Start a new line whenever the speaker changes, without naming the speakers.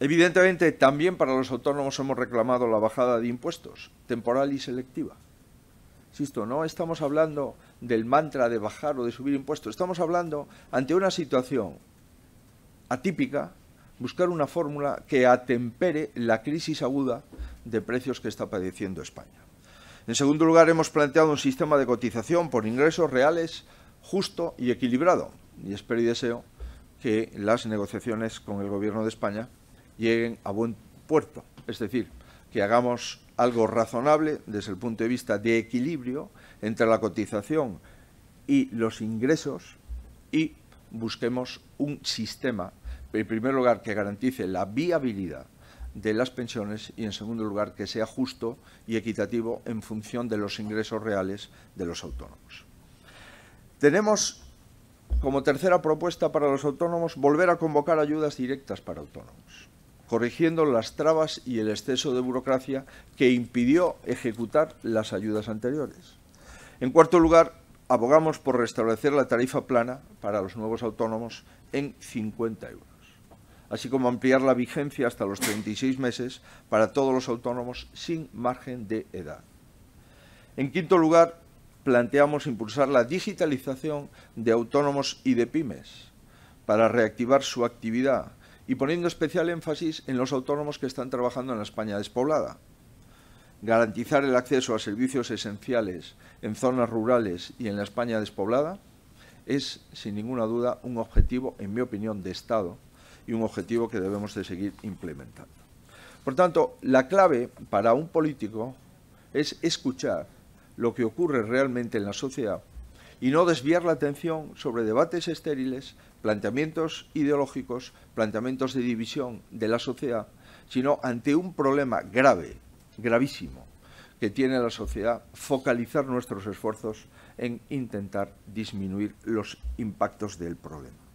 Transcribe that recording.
Evidentemente, también para los autónomos hemos reclamado la bajada de impuestos, temporal y selectiva. Insisto, no estamos hablando del mantra de bajar o de subir impuestos, estamos hablando ante una situación atípica, buscar una fórmula que atempere la crisis aguda de precios que está padeciendo España. En segundo lugar, hemos planteado un sistema de cotización por ingresos reales justo y equilibrado, y espero y deseo que las negociaciones con el Gobierno de España lleguen a buen puerto. Es decir, que hagamos algo razonable desde el punto de vista de equilibrio entre la cotización y los ingresos y busquemos un sistema, en primer lugar, que garantice la viabilidad de las pensiones y, en segundo lugar, que sea justo y equitativo en función de los ingresos reales de los autónomos. Tenemos como tercera propuesta para los autónomos volver a convocar ayudas directas para autónomos corrigiendo las trabas y el exceso de burocracia que impidió ejecutar las ayudas anteriores. En cuarto lugar, abogamos por restablecer la tarifa plana para los nuevos autónomos en 50 euros, así como ampliar la vigencia hasta los 36 meses para todos los autónomos sin margen de edad. En quinto lugar, planteamos impulsar la digitalización de autónomos y de pymes para reactivar su actividad y poniendo especial énfasis en los autónomos que están trabajando en la España despoblada. Garantizar el acceso a servicios esenciales en zonas rurales y en la España despoblada es, sin ninguna duda, un objetivo, en mi opinión, de Estado y un objetivo que debemos de seguir implementando. Por tanto, la clave para un político es escuchar lo que ocurre realmente en la sociedad y no desviar la atención sobre debates estériles, planteamientos ideológicos, planteamientos de división de la sociedad, sino ante un problema grave, gravísimo, que tiene la sociedad, focalizar nuestros esfuerzos en intentar disminuir los impactos del problema.